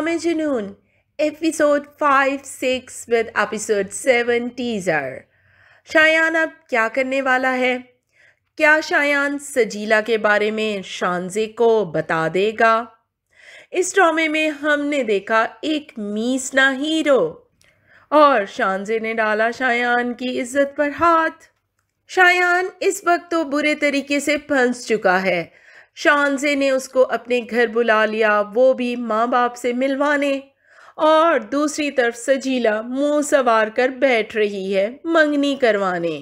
शाम Janoon, Episode five six with Episode seven Teaser. Shayan अब क्या करने वाला है क्या शायान सजीला के बारे में शानजे को बता देगा इस ड्रामे में हमने देखा एक मीसना हीरो और शानजे ने डाला शायान की इज्जत पर हाथ शायान इस वक्त तो बुरे तरीके से फंस चुका है शानजे ने उसको अपने घर बुला लिया वो भी माँ बाप से मिलवाने और दूसरी तरफ सजीला मुंह सवार कर बैठ रही है मंगनी करवाने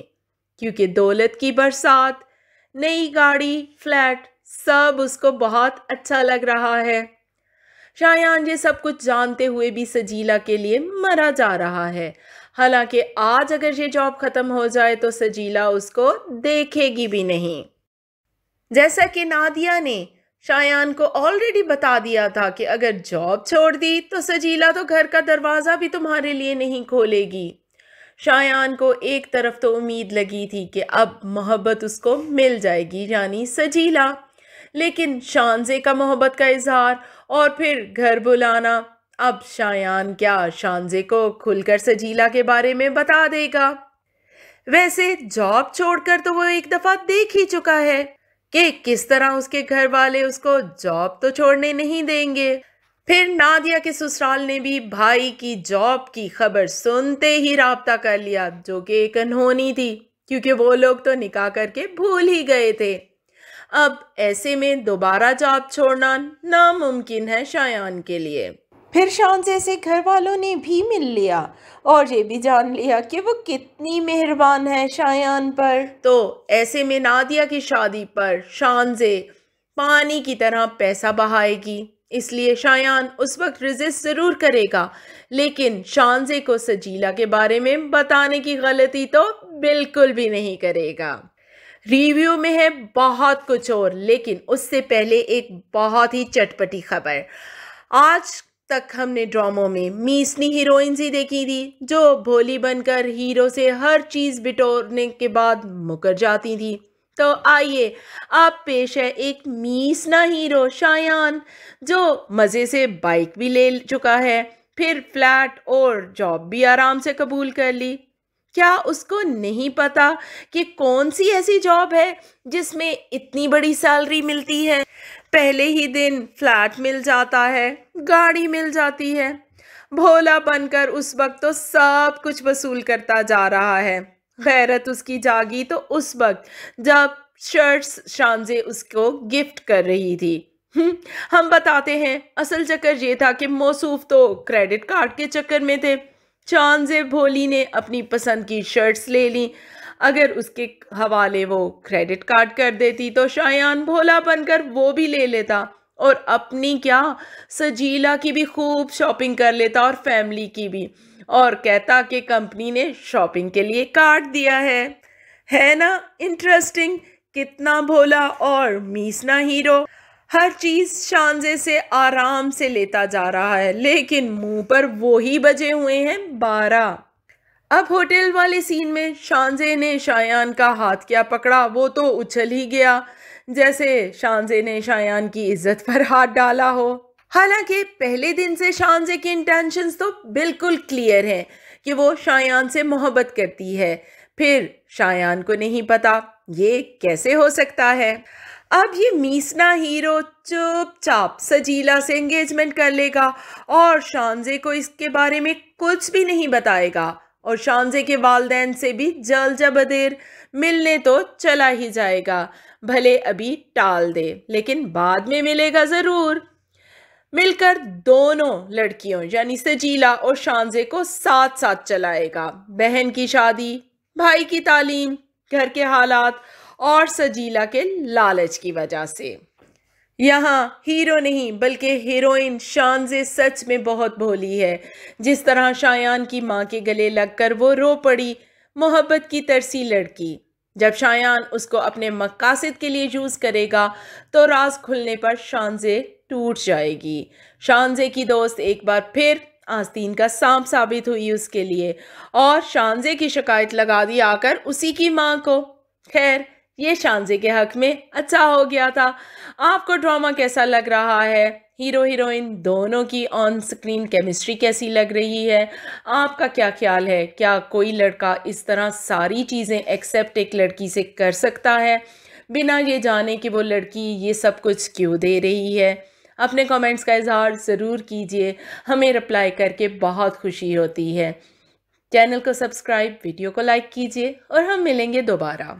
क्योंकि दौलत की बरसात नई गाड़ी फ्लैट सब उसको बहुत अच्छा लग रहा है शायान ये सब कुछ जानते हुए भी सजीला के लिए मरा जा रहा है हालांकि आज अगर ये जॉब ख़त्म हो जाए तो सजीला उसको देखेगी भी नहीं जैसा कि नादिया ने शायान को ऑलरेडी बता दिया था कि अगर जॉब छोड़ दी तो सजीला तो घर का दरवाज़ा भी तुम्हारे लिए नहीं खोलेगी शायान को एक तरफ तो उम्मीद लगी थी कि अब मोहब्बत उसको मिल जाएगी यानी सजीला लेकिन शानजे का मोहब्बत का इजहार और फिर घर बुलाना अब शायान क्या शानजे को खुलकर सजीला के बारे में बता देगा वैसे जॉब छोड़कर तो वो एक दफ़ा देख ही चुका है कि किस तरह उसके घर वाले उसको जॉब तो छोड़ने नहीं देंगे फिर नादिया के ससुराल ने भी भाई की जॉब की खबर सुनते ही रबता कर लिया जो कि एक अनहोनी थी क्योंकि वो लोग तो निकाह करके भूल ही गए थे अब ऐसे में दोबारा जॉब छोड़ना नामुमकिन है शायान के लिए फिर शान जैसे घर वालों ने भी मिल लिया और ये भी जान लिया कि वो कितनी मेहरबान है शायान पर तो ऐसे में नादिया की शादी पर शान से पानी की तरह पैसा बहाएगी इसलिए शायान उस वक्त रिजिस्ट ज़रूर करेगा लेकिन शानजे को सजीला के बारे में बताने की गलती तो बिल्कुल भी नहीं करेगा रिव्यू में है बहुत कुछ और लेकिन उससे पहले एक बहुत ही चटपटी खबर आज तक हमने ड्रामों में मीसनी हीरोइंस ही देखी थी जो भोली बनकर हीरो से हर चीज़ बिटोरने के बाद मुकर जाती थी तो आइए आप पेश है एक मीसना हीरो शायान जो मज़े से बाइक भी ले चुका है फिर फ्लैट और जॉब भी आराम से कबूल कर ली क्या उसको नहीं पता कि कौन सी ऐसी जॉब है जिसमें इतनी बड़ी सैलरी मिलती है पहले ही दिन फ्लैट मिल जाता है गाड़ी मिल जाती है भोला बनकर उस वक्त तो सब कुछ वसूल करता जा रहा है गैरत उसकी जागी तो उस वक्त जब शर्ट्स शानजे उसको गिफ्ट कर रही थी हम्म, हम बताते हैं असल चक्कर ये था कि मौसूफ तो क्रेडिट कार्ड के चक्कर में थे चांद भोली ने अपनी पसंद की शर्ट्स ले ली अगर उसके हवाले वो क्रेडिट कार्ड कर देती तो शायान भोला बनकर वो भी ले लेता और अपनी क्या सजीला की भी खूब शॉपिंग कर लेता और फैमिली की भी और कहता कि कंपनी ने शॉपिंग के लिए कार्ड दिया है है ना इंटरेस्टिंग कितना भोला और मीसना हीरो हर चीज़ शानजे से आराम से लेता जा रहा है लेकिन मुंह पर वो ही बजे हुए हैं बारह अब होटल वाले सीन में शानजे ने शायान का हाथ क्या पकड़ा वो तो उछल ही गया जैसे शानजे ने शायान की इज्जत पर हाथ डाला हो हालांकि पहले दिन से शानजे की इंटेंशंस तो बिल्कुल क्लियर हैं कि वो शायान से मोहब्बत करती है फिर शायान को नहीं पता ये कैसे हो सकता है अब ये मीसना हीरो चुपचाप सजीला से एंगेजमेंट कर लेगा और शानजे को इसके बारे में कुछ भी नहीं बताएगा और शानजे के वालदेन से भी जल जबदेर मिलने तो चला ही जाएगा भले अभी टाल दे लेकिन बाद में मिलेगा ज़रूर मिलकर दोनों लड़कियों यानी सजीला और शानजे को साथ साथ चलाएगा बहन की शादी भाई की तालीम घर के हालात और सजीला के लालच की वजह से यहाँ हीरो नहीं बल्कि हीरोइन से सच में बहुत भोली है जिस तरह शायान की माँ के गले लगकर वो रो पड़ी मोहब्बत की तरसी लड़की जब शायान उसको अपने मकासद के लिए यूज़ करेगा तो राज खुलने पर शानजे टूट जाएगी शानजे की दोस्त एक बार फिर आस्तीन का सांप साबित हुई उसके लिए और शानजे की शिकायत लगा दी आकर उसी की माँ को खैर ये शानजे के हक में अच्छा हो गया था आपको ड्रामा कैसा लग रहा है हीरो हीरोइन दोनों की ऑन स्क्रीन केमिस्ट्री कैसी लग रही है आपका क्या ख्याल है क्या कोई लड़का इस तरह सारी चीज़ें एक्सेप्ट एक लड़की से कर सकता है बिना ये जाने कि वो लड़की ये सब कुछ क्यों दे रही है अपने कमेंट्स का इजहार ज़रूर कीजिए हमें रिप्लाई करके बहुत खुशी होती है चैनल को सब्सक्राइब वीडियो को लाइक कीजिए और हम मिलेंगे दोबारा